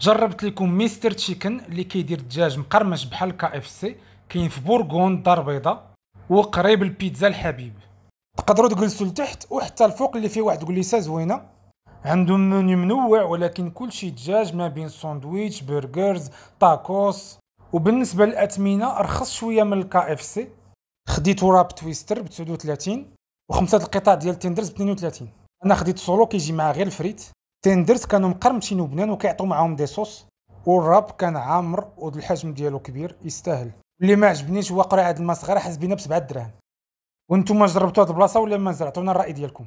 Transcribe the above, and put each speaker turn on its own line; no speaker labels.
جربت لكم ميستر تشيكن اللي كيدير دجاج مقرمش بحال كا اف سي كاين في بورغون دار بيضاء وقريب البيتزا الحبيب تقدروا تجلسوا لتحت وحتى الفوق اللي فيه واحد كليسا زوينه عندو منيو منوع ولكن كل شيء دجاج ما بين ساندويتش برجرز تاكوس وبالنسبه للاثمنه ارخص شويه من الكا اف سي خديتو راب تويستر ب 39 وخمسه القطع ديال تندرز ب 32 انا خديت سولو كيجي معاه غير الفريت تندرز كانوا مقرمشين وبنان وكيعطوا معاهم دي صوص والراب كان عامر الحجم ديالو كبير يستاهل اللي ما عجبنيش هو قرعه الماء صغيره حسبينا ب 7 دراهم وانتم جربتوا هاد البلاصه ولا ما زرعتونا الراي ديالكم